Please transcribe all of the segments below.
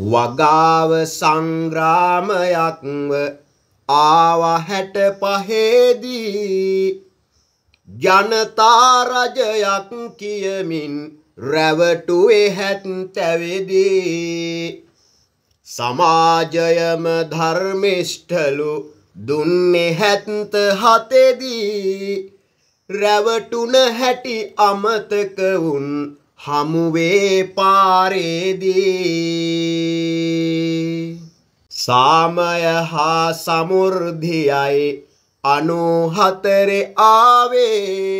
වගාව සංග්‍රාමයක්ව ආවා හැට පහේදී ජනතා රජයක් කියමින් රැවටුවේ හැත්තැවෙදී සමාජයම ධර්මිෂ්ඨලු දුන්නේ හැත්ත හතෙදී රැවටුන හැටි අමතක වුන් හමුවේ පාරේදී සාමය හා සමුෘද්ධියයි අනුහතරේ ආවේ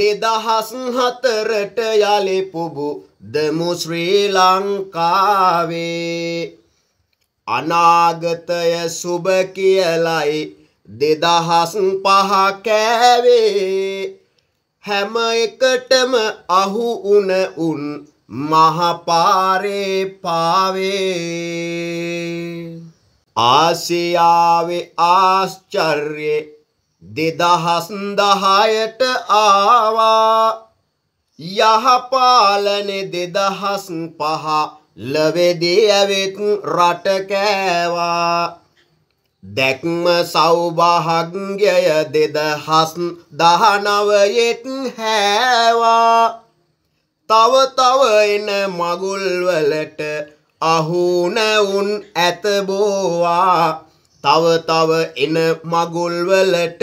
දෙදහස් හතරට යළිපුබු දමු ශ්‍රී ලංකාවේ අනාගතය සුබ කියලයි දෙදහස් පහ කෑවේ හැම එකටම අහු උන උන් මහපාරේ පාවේ ආසියාවේ ආශ්චර්ය දෙදහස් දහයට ආවා යහපාලනෙ දෙදහස් පහ ලවෙදී ඇවිත් රට කෑවා දැක්ම සෞභාග්‍යය දෙදහස් දහනවයෙත් හැවා තව තව එන මගුල්වලට අහුනවුන් ඇතබෝවා තව තව එන මගුල්වලට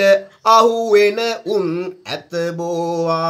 අහුවෙන උන් ඇතබෝවා